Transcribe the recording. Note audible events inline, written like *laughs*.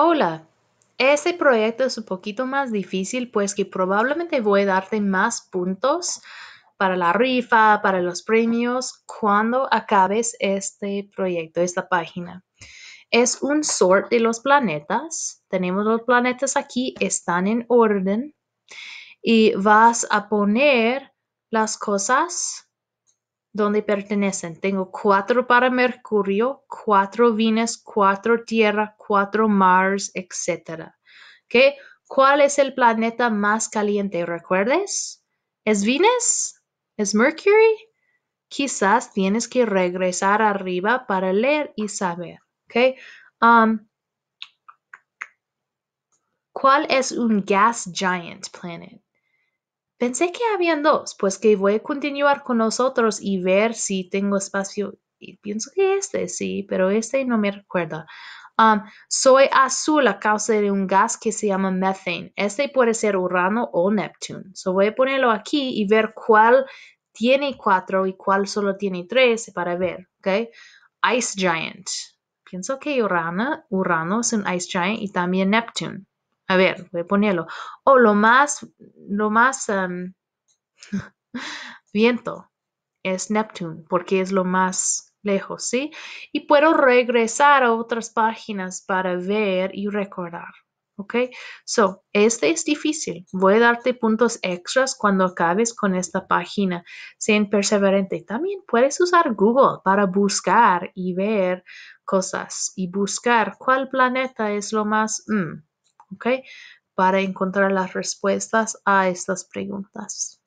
Hola, este proyecto es un poquito más difícil pues que probablemente voy a darte más puntos para la rifa, para los premios, cuando acabes este proyecto, esta página. Es un sort de los planetas. Tenemos los planetas aquí, están en orden. Y vas a poner las cosas donde pertenecen. Tengo cuatro para Mercurio, cuatro Venus, cuatro Tierra, cuatro Mars, etc. ¿Cuál es el planeta más caliente? ¿Recuerdes? ¿Es Venus? ¿Es Mercury? Quizás tienes que regresar arriba para leer y saber. Um, ¿Cuál es un gas giant planet? Pensé que habían dos, pues que voy a continuar con nosotros y ver si tengo espacio. Y pienso que este sí, pero este no me recuerda. Um, soy azul a causa de un gas que se llama methane. Este puede ser Urano o Neptuno. So voy a ponerlo aquí y ver cuál tiene cuatro y cuál solo tiene tres para ver. ¿okay? Ice Giant. Pienso que Urano, Urano es un Ice Giant y también Neptuno a ver, voy a ponerlo, o lo más, lo más *laughs* viento es Neptune, porque es lo más lejos, ¿sí? Y puedo regresar a otras páginas para ver y recordar. ¿Ok? So, este es difícil. Voy a darte puntos extras cuando acabes con esta página. Sean perseverante. También puedes usar Google para buscar y ver cosas y buscar cuál planeta es lo más... Mm, ¿ok? Para encontrar las respuestas a estas preguntas.